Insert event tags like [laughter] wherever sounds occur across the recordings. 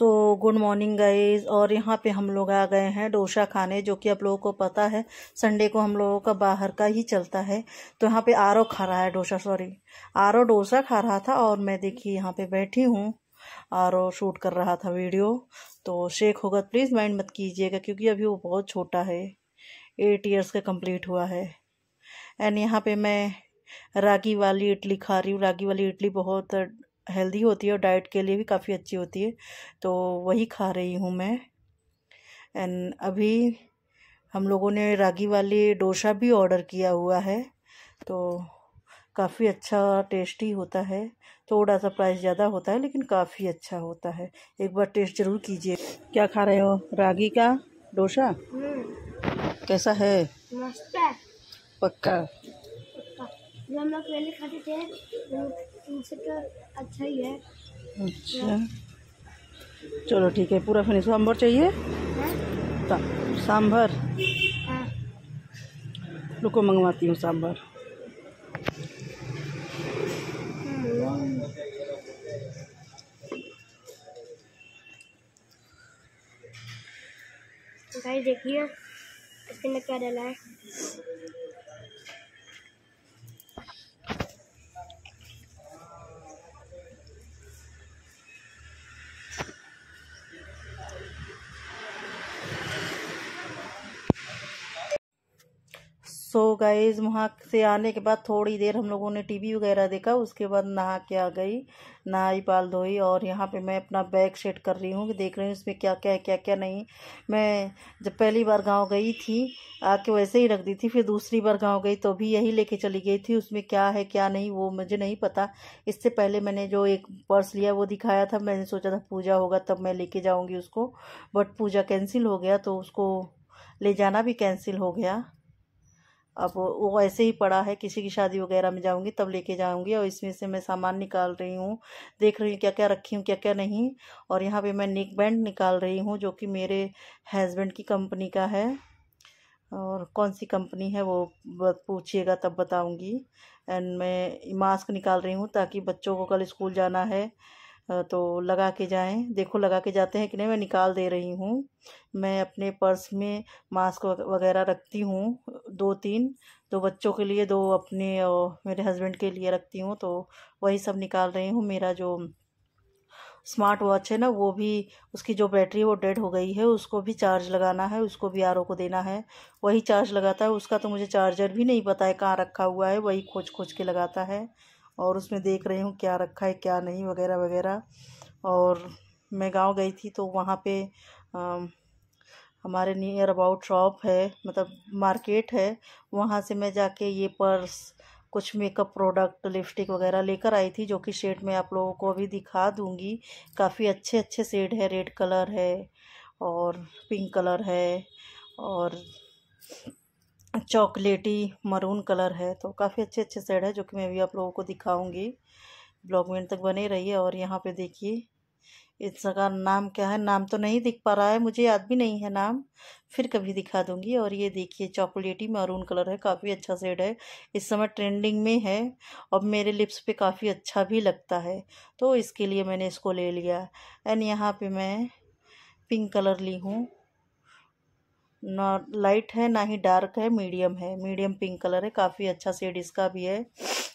So good morning guys और यहाँ पे हम लोग आ गए हैं डोसा खाने जो कि आप लोगों को पता है संडे को हम लोगों का बाहर का ही चलता है तो यहाँ पे आरो खा रहा है डोसा सॉरी आरो डोसा खा रहा था और मैं देखिए यहाँ पे बैठी हूँ आरो शूट कर रहा था वीडियो तो शेख होगा प्लीज़ माइंड मत कीजिएगा क्योंकि अभी वो बहुत छोटा है एट ईयर्स का कम्प्लीट हुआ है एंड यहाँ पर मैं रागी वाली इडली खा रही हूँ रागी वाली इडली बहुत हेल्दी होती है और डाइट के लिए भी काफ़ी अच्छी होती है तो वही खा रही हूँ मैं एंड अभी हम लोगों ने रागी वाली डोसा भी ऑर्डर किया हुआ है तो काफ़ी अच्छा टेस्टी होता है थोड़ा सा प्राइस ज़्यादा होता है लेकिन काफ़ी अच्छा होता है एक बार टेस्ट ज़रूर कीजिए क्या खा रहे हो रागी का डोसा हम्म। कैसा है मस्त है पक्का पहले खाते थे तुमसे तो अच्छा ही है अच्छा चलो ठीक है पूरा फिनिश सांभर चाहिए हाँ। सांभर लुको मंगवाती हूँ सांभर देखिए इसके अंदर क्या डाला है सो तो गए वहाँ से आने के बाद थोड़ी देर हम लोगों ने टीवी वगैरह देखा उसके बाद नहा के आ गई नहाई पाल धोई और यहाँ पे मैं अपना बैग सेट कर रही हूँ कि देख रही हूँ इसमें क्या क्या है क्या क्या नहीं मैं जब पहली बार गांव गई थी आके वैसे ही रख दी थी फिर दूसरी बार गांव गई तो भी यही लेके चली गई थी उसमें क्या है क्या नहीं वो मुझे नहीं पता इससे पहले मैंने जो एक पर्स लिया वो दिखाया था मैंने सोचा था पूजा होगा तब मैं लेके जाऊँगी उसको बट पूजा कैंसिल हो गया तो उसको ले जाना भी कैंसिल हो गया अब वो ऐसे ही पड़ा है किसी की शादी वगैरह में जाऊंगी तब लेके जाऊंगी और इसमें से मैं सामान निकाल रही हूँ देख रही हूँ क्या क्या रखी हूँ क्या क्या नहीं और यहाँ पे मैं नेक बैंड निकाल रही हूँ जो कि मेरे हस्बैंड की कंपनी का है और कौन सी कंपनी है वो पूछिएगा तब बताऊँगी एंड मैं मास्क निकाल रही हूँ ताकि बच्चों को कल स्कूल जाना है तो लगा के जाएं देखो लगा के जाते हैं कि नहीं मैं निकाल दे रही हूँ मैं अपने पर्स में मास्क वगैरह रखती हूँ दो तीन दो बच्चों के लिए दो अपने और मेरे हस्बैंड के लिए रखती हूँ तो वही सब निकाल रही हूँ मेरा जो स्मार्ट वॉच है ना वो भी उसकी जो बैटरी वो डेड हो गई है उसको भी चार्ज लगाना है उसको भी आर को देना है वही चार्ज लगाता है उसका तो मुझे चार्जर भी नहीं पता है कहाँ रखा हुआ है वही खोज खोज के लगाता है और उसमें देख रही हूँ क्या रखा है क्या नहीं वगैरह वगैरह और मैं गांव गई थी तो वहाँ पे आ, हमारे नियर अबाउट शॉप है मतलब मार्केट है वहाँ से मैं जाके ये पर्स कुछ मेकअप प्रोडक्ट लिपस्टिक वगैरह लेकर आई थी जो कि शेड में आप लोगों को अभी दिखा दूँगी काफ़ी अच्छे अच्छे शेड है रेड कलर है और पिंक कलर है और चॉकलेटी मरून कलर है तो काफ़ी अच्छे अच्छे सेट है जो कि मैं भी आप लोगों को दिखाऊंगी ब्लॉग में तक बने रहिए और यहाँ पे देखिए इसका नाम क्या है नाम तो नहीं दिख पा रहा है मुझे याद भी नहीं है नाम फिर कभी दिखा दूंगी और ये देखिए चॉकलेटी मरून कलर है काफ़ी अच्छा सेट है इस समय ट्रेंडिंग में है और मेरे लिप्स पर काफ़ी अच्छा भी लगता है तो इसके लिए मैंने इसको ले लिया एंड यहाँ पर मैं पिंक कलर ली हूँ ना लाइट है ना ही डार्क है मीडियम है मीडियम पिंक कलर है काफ़ी अच्छा सेड इसका भी है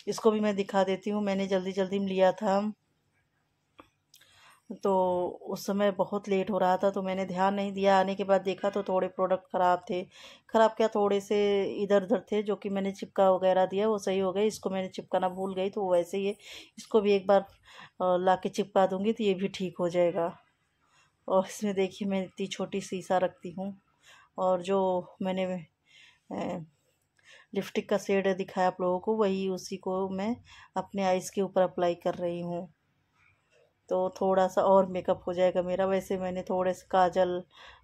इसको भी मैं दिखा देती हूँ मैंने जल्दी जल्दी में लिया था तो उस समय बहुत लेट हो रहा था तो मैंने ध्यान नहीं दिया आने के बाद देखा तो थोड़े प्रोडक्ट ख़राब थे ख़राब क्या थोड़े से इधर उधर थे जो कि मैंने चिपका वगैरह दिया वो सही हो गए इसको मैंने चिपकाना भूल गई तो वैसे ही इसको भी एक बार ला के चिपका दूँगी तो ये भी ठीक हो जाएगा और इसमें देखिए मैं इतनी छोटी सीसा रखती हूँ और जो मैंने लिपस्टिक का शेड दिखाया आप लोगों को वही उसी को मैं अपने आइज़ के ऊपर अप्लाई कर रही हूँ तो थोड़ा सा और मेकअप हो जाएगा मेरा वैसे मैंने थोड़े से काजल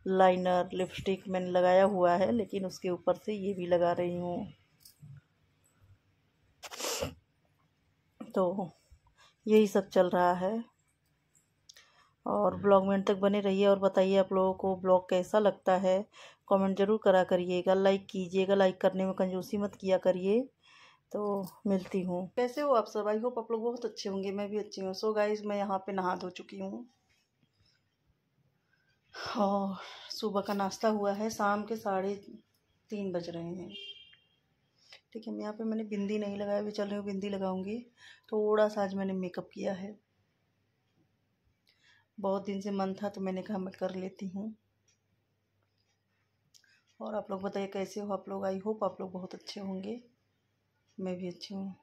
लाइनर लिपस्टिक मैंने लगाया हुआ है लेकिन उसके ऊपर से ये भी लगा रही हूँ तो यही सब चल रहा है और ब्लॉग में तक बने रहिए और बताइए आप लोगों को ब्लॉग कैसा लगता है कमेंट ज़रूर करा करिएगा लाइक कीजिएगा लाइक करने में कंजूसी मत किया करिए तो मिलती हूँ कैसे हो आप सब आई होप आप लोग बहुत अच्छे होंगे मैं भी अच्छी हूँ सो गाइज मैं यहाँ पे नहा धो चुकी हूँ और सुबह का नाश्ता हुआ है शाम के साढ़े तीन बज रहे हैं ठीक है मैं यहाँ पे मैंने बिंदी नहीं लगाया भी चल रही हूँ बिंदी लगाऊंगी थोड़ा सा आज मैंने मेकअप किया है बहुत दिन से मन था तो मैंने कहा मैं कर लेती हूँ और आप लोग बताइए कैसे हो आप लोग आई होप आप लोग बहुत अच्छे होंगे मैं भी अच्छी हूँ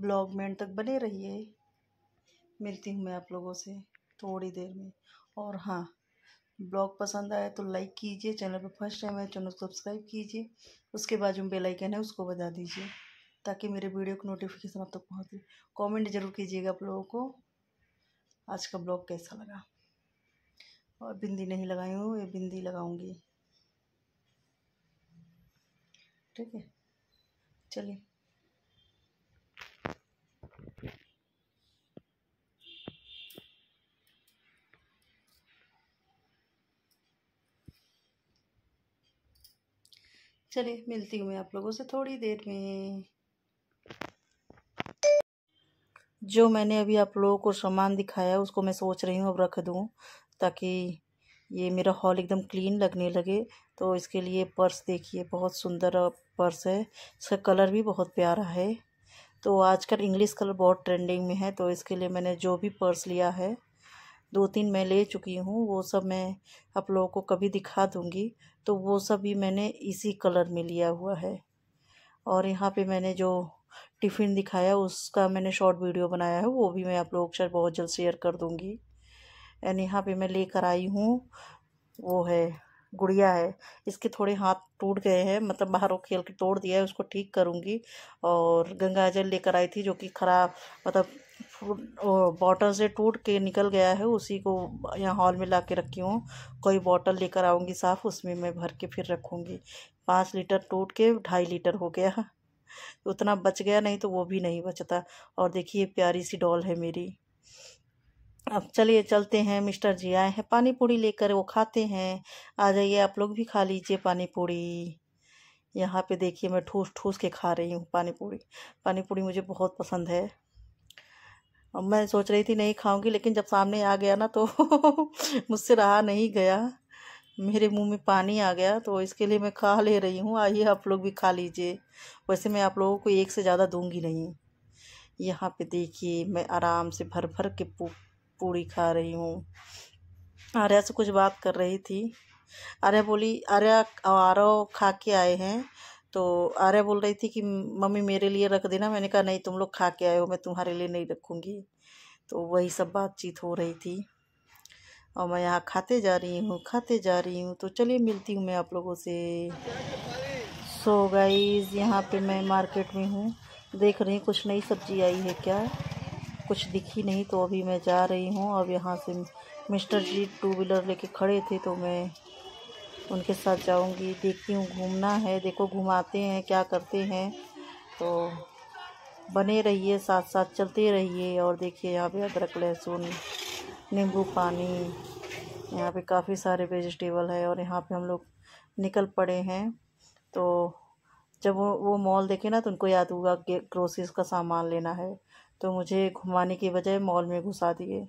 ब्लॉग में तक बने रहिए मिलती हूँ मैं आप लोगों से थोड़ी देर में और हाँ ब्लॉग पसंद आया तो लाइक कीजिए चैनल पर फर्स्ट टाइम है तो चैनल को सब्सक्राइब कीजिए उसके बाद जो बेलाइकन है उसको बता दीजिए ताकि मेरे वीडियो को नोटिफिकेशन आप तक तो पहुँचे कॉमेंट जरूर कीजिएगा आप लोगों को आज का ब्लॉग कैसा लगा और बिंदी नहीं लगाई हूँ ये बिंदी लगाऊंगी ठीक है चलिए चलिए मिलती हूँ मैं आप लोगों से थोड़ी देर में जो मैंने अभी आप लोगों को सामान दिखाया उसको मैं सोच रही हूँ अब रख दूँ ताकि ये मेरा हॉल एकदम क्लीन लगने लगे तो इसके लिए पर्स देखिए बहुत सुंदर पर्स है इसका कलर भी बहुत प्यारा है तो आजकल इंग्लिश कलर बहुत ट्रेंडिंग में है तो इसके लिए मैंने जो भी पर्स लिया है दो तीन मैं ले चुकी हूँ वो सब मैं आप लोगों को कभी दिखा दूँगी तो वो सब भी मैंने इसी कलर में लिया हुआ है और यहाँ पे मैंने जो टिफ़िन दिखाया उसका मैंने शॉर्ट वीडियो बनाया है वो भी मैं आप लोगों के साथ बहुत जल्द शेयर कर दूँगी एंड यहाँ पे मैं लेकर आई हूँ वो है गुड़िया है इसके थोड़े हाथ टूट गए हैं मतलब बाहरों खेल के तोड़ दिया है उसको ठीक करूँगी और गंगा जल लेकर आई थी जो कि ख़राब मतलब बॉटल से टूट के निकल गया है उसी को यहाँ हॉल में ला के रखी हूँ कोई बॉटल लेकर आऊँगी साफ़ उसमें मैं भर के फिर रखूँगी पाँच लीटर टूट के ढाई लीटर हो गया उतना बच गया नहीं तो वो भी नहीं बचता और देखिए प्यारी सी डॉल है मेरी अब चलिए चलते हैं मिस्टर जी आए हैं पानी पूड़ी लेकर वो खाते हैं आ जाइए आप लोग भी खा लीजिए पानी पूड़ी यहाँ पे देखिए मैं ठूस ठूस के खा रही हूँ पानी पूड़ी पानी पूड़ी मुझे बहुत पसंद है अब मैं सोच रही थी नहीं खाऊंगी लेकिन जब सामने आ गया ना तो [laughs] मुझसे रहा नहीं गया मेरे मुंह में पानी आ गया तो इसके लिए मैं खा ले रही हूँ आइए आप लोग भी खा लीजिए वैसे मैं आप लोगों को एक से ज़्यादा दूंगी नहीं यहाँ पे देखिए मैं आराम से भर भर के पूड़ी खा रही हूँ आर्या से कुछ बात कर रही थी आर्या बोली आर्या आरो खा के आए हैं तो आर्या बोल रही थी कि मम्मी मेरे लिए रख देना मैंने कहा नहीं तुम लोग खा के आए हो मैं तुम्हारे लिए नहीं रखूँगी तो वही सब बातचीत हो रही थी और मैं यहाँ खाते जा रही हूँ खाते जा रही हूँ तो चलिए मिलती हूँ मैं आप लोगों से सो गाइज़ यहाँ पे मैं मार्केट में हूँ देख रही हूँ कुछ नई सब्ज़ी आई है क्या कुछ दिखी नहीं तो अभी मैं जा रही हूँ अब यहाँ से मिस्टर जी टू व्हीलर लेके खड़े थे तो मैं उनके साथ जाऊँगी देखती हूँ घूमना है देखो घुमाते हैं क्या करते हैं तो बने रहिए साथ साथ चलते रहिए और देखिए यहाँ पे अदरक लहसुन नींबू पानी यहाँ पे काफ़ी सारे वेजिटेबल है और यहाँ पे हम लोग निकल पड़े हैं तो जब वो वो मॉल देखे ना तो उनको याद होगा कि ग्रोसरीज का सामान लेना है तो मुझे घुमाने के बजाय मॉल में घुसा दिए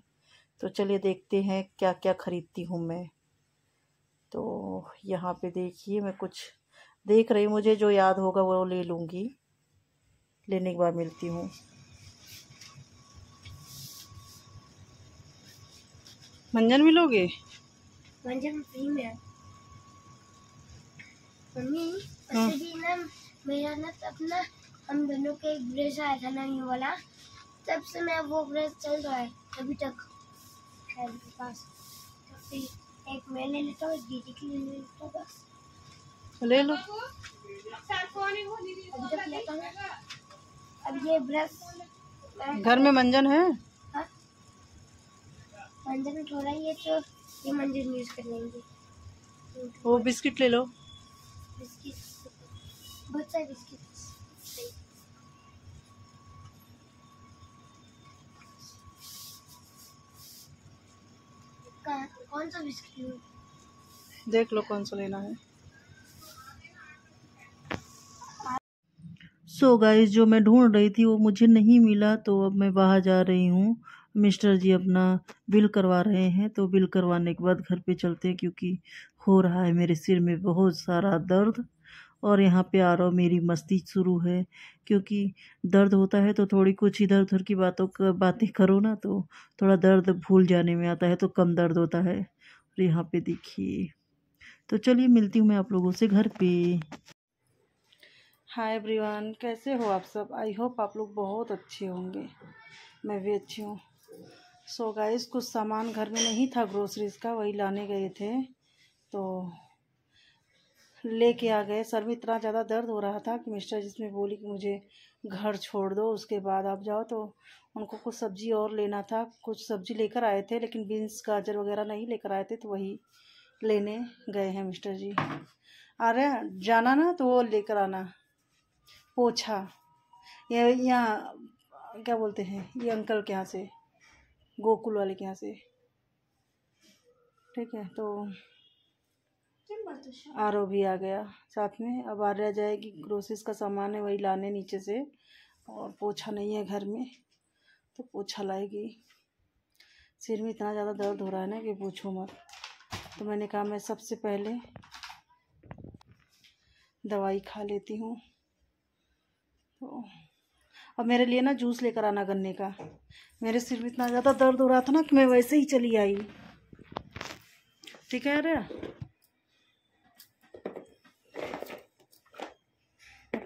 तो चलिए देखते हैं क्या क्या ख़रीदती हूँ मैं तो यहाँ पे देखिए मैं कुछ देख रही हूँ मुझे जो याद होगा वो ले लूँगी लेने के बाद मिलती हूँ मंजन मिलोगे मंजन मम्मी हाँ। ना मेरा ना अपना हम दोनों के एक ब्रेस आया था ना ये वाला तब से मैं वो ब्रश चल रहा है अभी तक है मेरे पास एक मैं ले लेता हूँ ले लेता हूँ बस तो ले लो अभी तक लेता हूँ अब ये ब्रश घर में मंजन है हा? मंजन थोड़ा ही है तो ये मंजन यूज कर लेंगे वो बिस्किट ले लो बिस्किट बहुत सारे बिस्किट कौन सा बिस्किट देख लो कौन सा लेना है सो so गाइज जो मैं ढूंढ रही थी वो मुझे नहीं मिला तो अब मैं बाहर जा रही हूँ मिस्टर जी अपना बिल करवा रहे हैं तो बिल करवाने के बाद घर पे चलते हैं क्योंकि हो रहा है मेरे सिर में बहुत सारा दर्द और यहाँ पे आ रहा हूँ मेरी मस्ती शुरू है क्योंकि दर्द होता है तो थोड़ी कुछ इधर उधर की बातों का बातें करो ना तो थोड़ा दर्द भूल जाने में आता है तो कम दर्द होता है और यहाँ पे देखिए तो चलिए मिलती हूँ मैं आप लोगों से घर पे हाय एवरीवन कैसे हो आप सब आई होप आप लोग बहुत अच्छे होंगे मैं भी अच्छी हूँ सो so गाइस कुछ सामान घर में नहीं था ग्रोसरीज़ का वही लाने गए थे तो लेके आ गए सर में इतना ज़्यादा दर्द हो रहा था कि मिस्टर जिसमें बोली कि मुझे घर छोड़ दो उसके बाद आप जाओ तो उनको कुछ सब्जी और लेना था कुछ सब्जी लेकर आए थे लेकिन बीन्स गाजर वगैरह नहीं लेकर आए थे तो वही लेने गए हैं मिस्टर जी अरे जाना ना तो वो लेकर आना पोछा ये यहाँ क्या बोलते हैं ये अंकल के यहाँ से गोकुल वाले के यहाँ से ठीक है तो आर ओ भी आ गया साथ में अब आ रह जाएगी ग्रोसरीज का सामान है वही लाने नीचे से और पोछा नहीं है घर में तो पोछा लाएगी सिर में इतना ज़्यादा दर्द हो रहा है ना कि पूछो मत तो मैंने कहा मैं सबसे पहले दवाई खा लेती हूँ तो अब मेरे लिए ना जूस लेकर आना गन्ने का मेरे सिर में इतना ज़्यादा दर्द हो रहा था ना कि मैं वैसे ही चली आई ठीक है अरे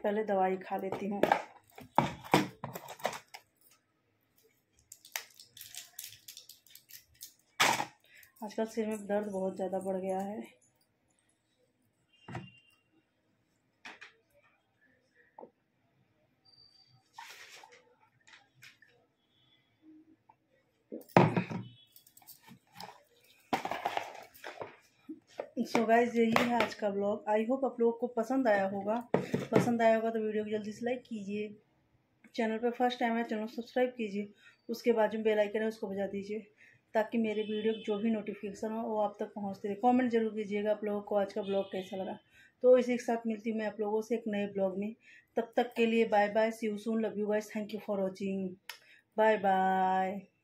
पहले दवाई खा लेती हूँ आजकल सिर में दर्द बहुत ज़्यादा बढ़ गया है सो गाइज यही है आज का ब्लॉग आई होप आप लोगों को पसंद आया होगा पसंद आया होगा तो वीडियो को जल्दी से लाइक कीजिए चैनल पर फर्स्ट टाइम है चैनल सब्सक्राइब कीजिए उसके बाद जो बेल आइकन है उसको बजा दीजिए ताकि मेरे वीडियो जो भी नोटिफिकेशन हो वो आप तक पहुँचते रहे कॉमेंट जरूर कीजिएगा आप लोगों को आज का ब्लॉग कैसा लगा तो इसी के साथ मिलती हूँ मैं आप लोगों से एक नए ब्लॉग में तब तक के लिए bye bye see you soon love you guys thank you for watching bye bye